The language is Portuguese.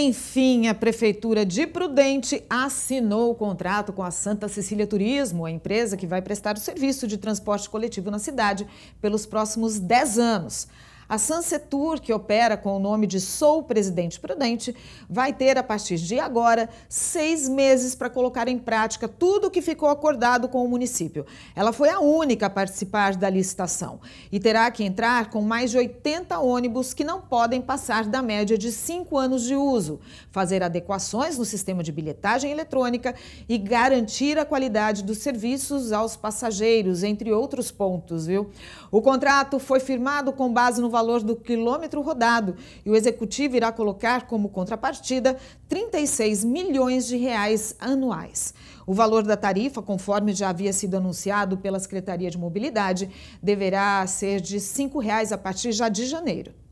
Enfim, a Prefeitura de Prudente assinou o contrato com a Santa Cecília Turismo, a empresa que vai prestar o serviço de transporte coletivo na cidade pelos próximos 10 anos. A Sansetur, que opera com o nome de Sou Presidente Prudente, vai ter, a partir de agora, seis meses para colocar em prática tudo o que ficou acordado com o município. Ela foi a única a participar da licitação e terá que entrar com mais de 80 ônibus que não podem passar da média de cinco anos de uso, fazer adequações no sistema de bilhetagem eletrônica e garantir a qualidade dos serviços aos passageiros, entre outros pontos, viu? O contrato foi firmado com base no valor valor do quilômetro rodado e o executivo irá colocar como contrapartida 36 milhões de reais anuais. O valor da tarifa, conforme já havia sido anunciado pela Secretaria de Mobilidade, deverá ser de R$ 5,00 a partir já de janeiro.